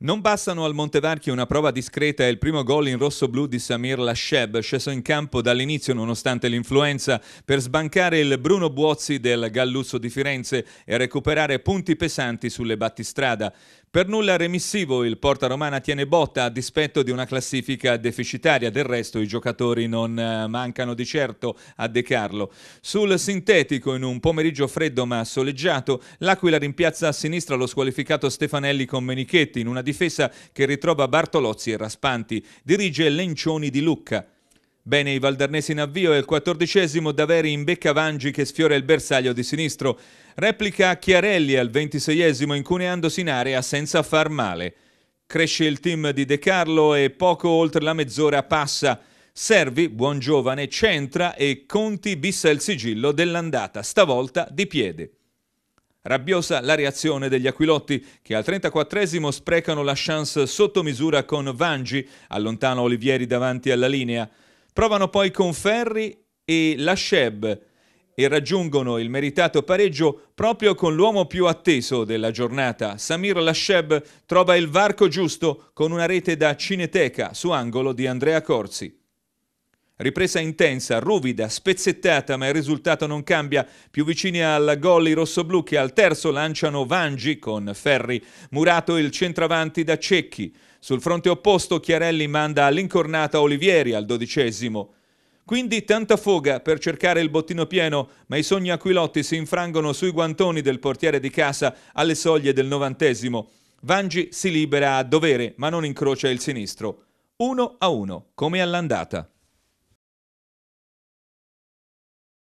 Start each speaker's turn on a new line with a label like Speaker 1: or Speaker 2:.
Speaker 1: Non bastano al Montevarchi una prova discreta e il primo gol in rosso-blu di Samir Lasheb, sceso in campo dall'inizio nonostante l'influenza, per sbancare il Bruno Buozzi del Galluzzo di Firenze e recuperare punti pesanti sulle battistrada. Per nulla remissivo il Porta Romana tiene botta a dispetto di una classifica deficitaria, del resto i giocatori non eh, mancano di certo a De Carlo. Sul sintetico, in un pomeriggio freddo ma soleggiato, l'Aquila rimpiazza a sinistra lo squalificato Stefanelli con Menichetti in una difesa che ritrova Bartolozzi e Raspanti. Dirige Lencioni di Lucca. Bene i Valdarnesi in avvio e il quattordicesimo Daveri in becca Vangi che sfiora il bersaglio di sinistro. Replica Chiarelli al ventiseiesimo incuneandosi in area senza far male. Cresce il team di De Carlo e poco oltre la mezz'ora passa. Servi, buon giovane, centra e Conti bissa il sigillo dell'andata, stavolta di piede. Rabbiosa la reazione degli Aquilotti che al 34esimo sprecano la chance sotto misura con Vangi, allontana Olivieri davanti alla linea. Provano poi con Ferri e Lasheb e raggiungono il meritato pareggio proprio con l'uomo più atteso della giornata. Samir Lasheb trova il varco giusto con una rete da Cineteca su angolo di Andrea Corsi. Ripresa intensa, ruvida, spezzettata, ma il risultato non cambia. Più vicini al gol i rossoblù che al terzo lanciano Vangi con Ferri, murato il centravanti da Cecchi. Sul fronte opposto Chiarelli manda all'incornata Olivieri al dodicesimo. Quindi tanta foga per cercare il bottino pieno, ma i sogni aquilotti si infrangono sui guantoni del portiere di casa alle soglie del novantesimo. Vangi si libera a dovere, ma non incrocia il sinistro. 1 a 1, come all'andata.